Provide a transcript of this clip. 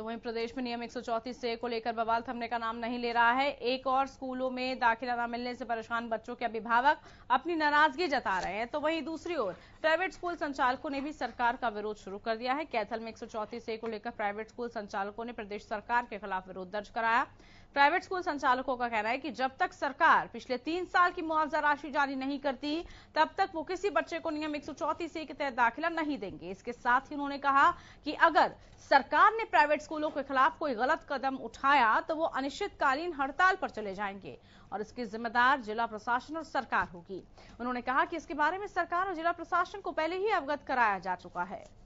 तो वहीं प्रदेश में नियम एक से को लेकर बवाल थमने का नाम नहीं ले रहा है एक और स्कूलों में दाखिला न मिलने से परेशान बच्चों के अभिभावक अपनी नाराजगी जता रहे हैं तो वहीं दूसरी ओर प्राइवेट स्कूल संचालकों ने भी सरकार का विरोध शुरू कर दिया है कैथल में एक से को लेकर प्राइवेट स्कूल संचालकों ने प्रदेश सरकार के खिलाफ विरोध दर्ज कराया प्राइवेट स्कूल संचालकों का कहना है कि जब तक सरकार पिछले तीन साल की मुआवजा राशि जारी नहीं करती तब तक वो किसी बच्चे को नियम एक ए के तहत दाखिला नहीं देंगे इसके साथ ही उन्होंने कहा कि अगर सरकार ने प्राइवेट स्कूलों के खिलाफ कोई गलत कदम उठाया तो वो अनिश्चितकालीन हड़ताल पर चले जाएंगे और इसकी जिम्मेदार जिला प्रशासन और सरकार होगी उन्होंने कहा कि इसके बारे में सरकार और जिला प्रशासन को पहले ही अवगत कराया जा चुका है